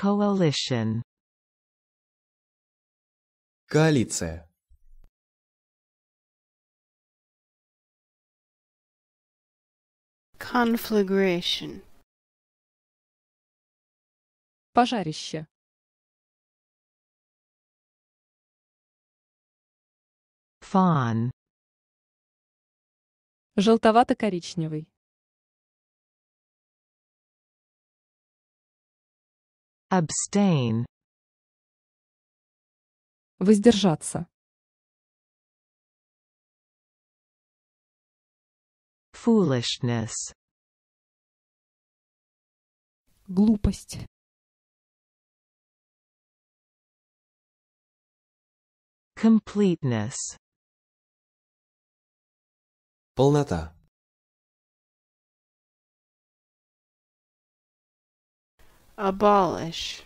Coalition. Коалиция. Conflagration. Пожарище. Fawn. Желтовато-коричневый. abstain воздержаться foolishness глупость completeness полнота abolish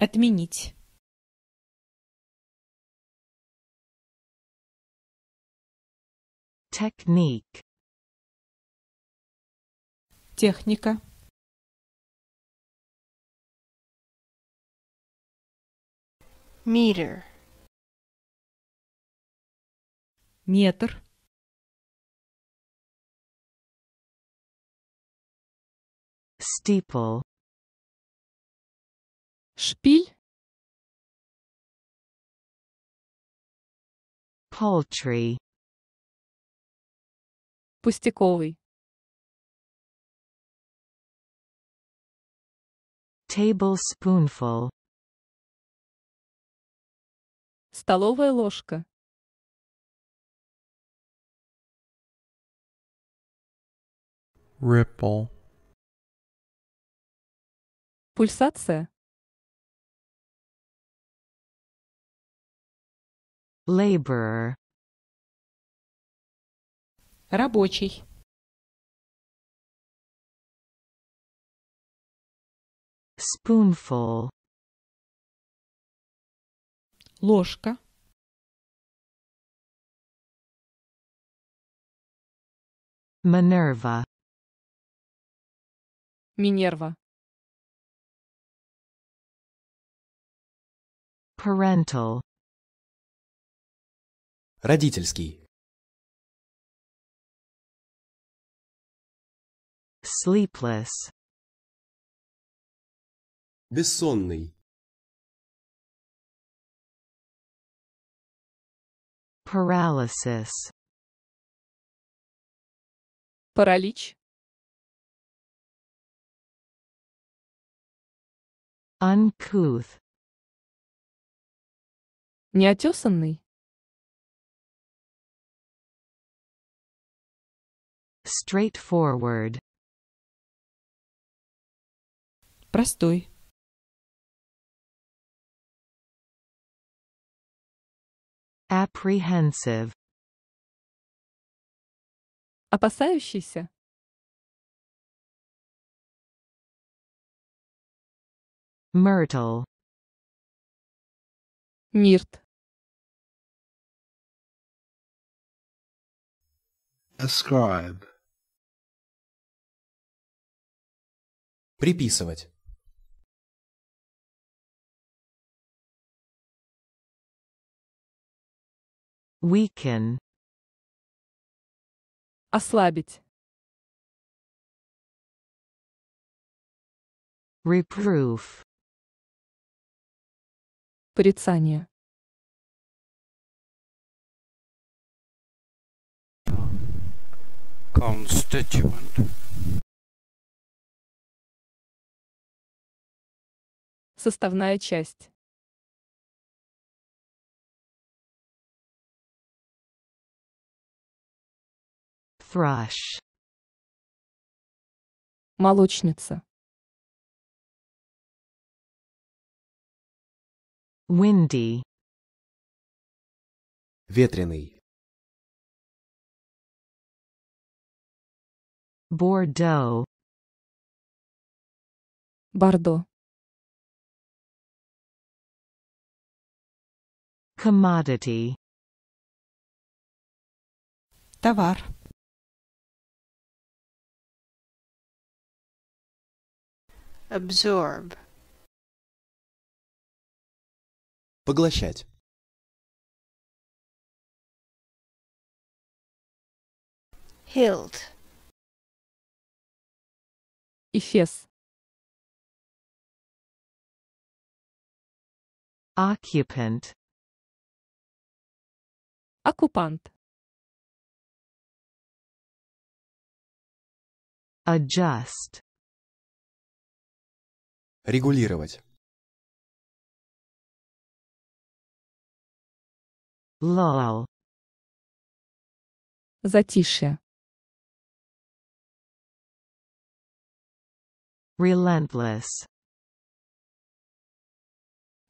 отменить technique техника meter метр Steeple Spiel Poultry Пустяковый Tablespoonful Столовая ложка Ripple Пульсация. Laborer. Рабочий. Spoonful. Ложка. Minerva. Минерва. Parental. Родительский. Sleepless. Бессонный. Paralysis. Паралич. Uncouth. Неотесанный. Straightforward. Простой. Apprehensive. Опасающийся. Myrtle. Мирт. ascribe. Приписывать. Weaken. Ослабить. Reproof. Порицание. constituent. Составная часть. Thrush. Молочница. Windy. Ветреный. Bordeaux Bordeaux commodity Tavar. absorb поглощать hilt Эфес. Occupant. Оккупант. Adjust. Регулировать. Lull. Затишье. relentless,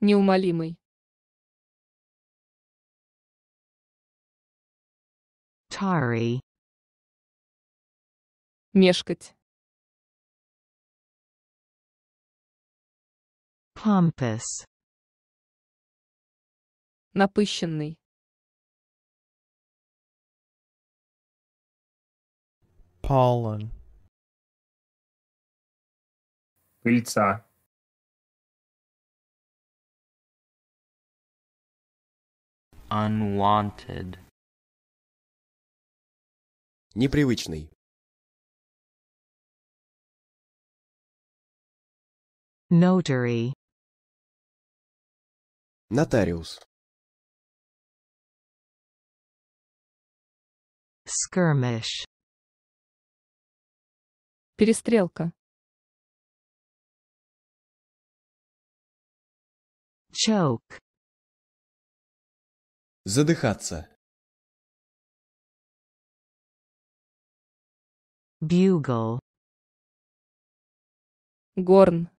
неумолимый, tarry, мешкать, pompous, напыщенный, pollen крыльца unwanted непривычный notary нотариус skirmish перестрелка Choke. Задыхаться. Bugle. Горн.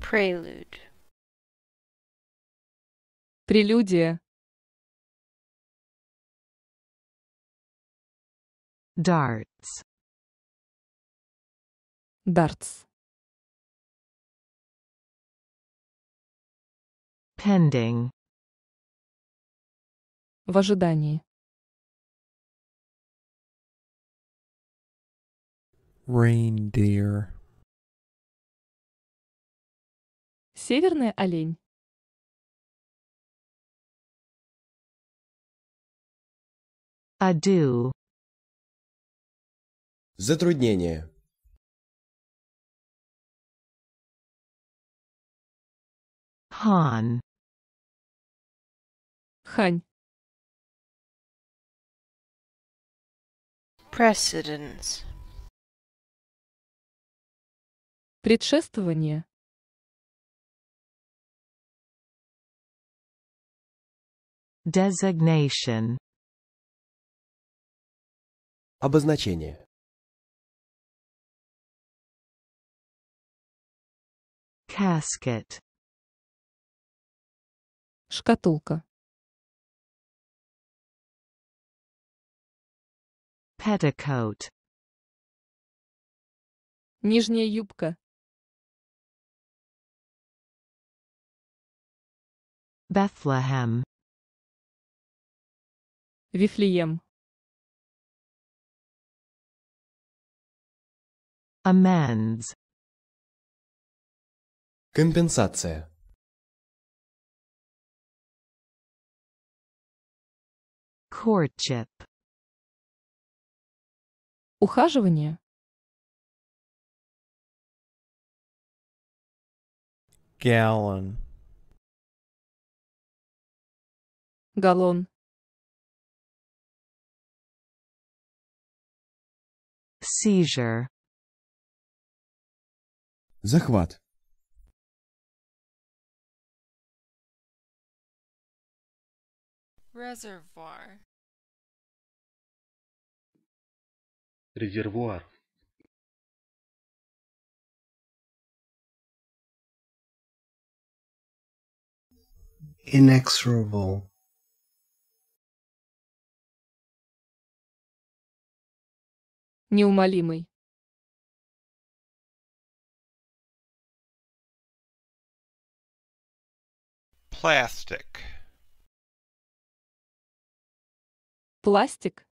Prelude. Прелюдия. Darts. Darts. Pending. В ожидании. Reindeer. Северный олень. Ado. Затруднение. Хан. Хань. Precedence. Предшествование. Designation. Обозначение. Casket. Шкатулка. Petticoat. Нижняя юбка. Bethlehem. Вифлеем. Amends. Компенсация. Courtship. Ухаживание. gallon, Галлон. seizure, захват, Резервуар. резервуар inexorable неумолимый plastic пластик